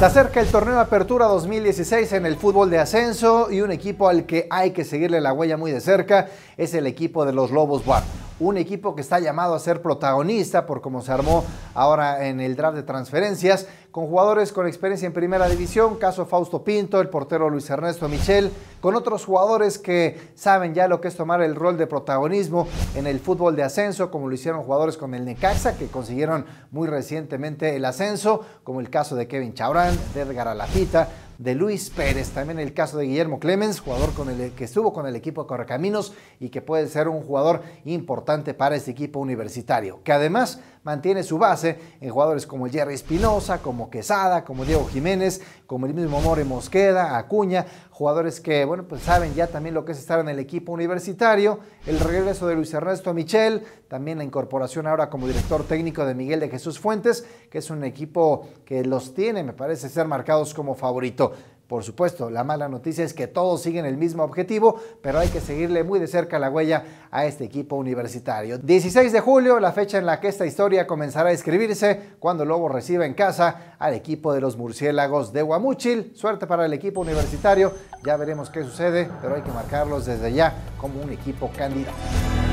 Se acerca el torneo de Apertura 2016 en el fútbol de ascenso y un equipo al que hay que seguirle la huella muy de cerca es el equipo de los Lobos War un equipo que está llamado a ser protagonista por cómo se armó ahora en el draft de transferencias, con jugadores con experiencia en primera división, caso Fausto Pinto, el portero Luis Ernesto Michel, con otros jugadores que saben ya lo que es tomar el rol de protagonismo en el fútbol de ascenso, como lo hicieron jugadores con el Necaxa, que consiguieron muy recientemente el ascenso, como el caso de Kevin Chaurán, de Edgar Alafita, de Luis Pérez. También el caso de Guillermo Clemens, jugador con el, que estuvo con el equipo de Correcaminos y que puede ser un jugador importante para este equipo universitario, que además mantiene su base en jugadores como Jerry Espinosa, como Quesada, como Diego Jiménez, como el mismo More Mosqueda, Acuña, jugadores que, bueno, pues saben ya también lo que es estar en el equipo universitario, el regreso de Luis Ernesto Michel, también la incorporación ahora como director técnico de Miguel de Jesús Fuentes, que es un equipo que los tiene, me parece, ser marcados como favorito. Por supuesto, la mala noticia es que todos siguen el mismo objetivo, pero hay que seguirle muy de cerca la huella a este equipo universitario. 16 de julio, la fecha en la que esta historia comenzará a escribirse cuando Lobo reciba en casa al equipo de los murciélagos de Huamuchil. Suerte para el equipo universitario, ya veremos qué sucede, pero hay que marcarlos desde ya como un equipo candidato.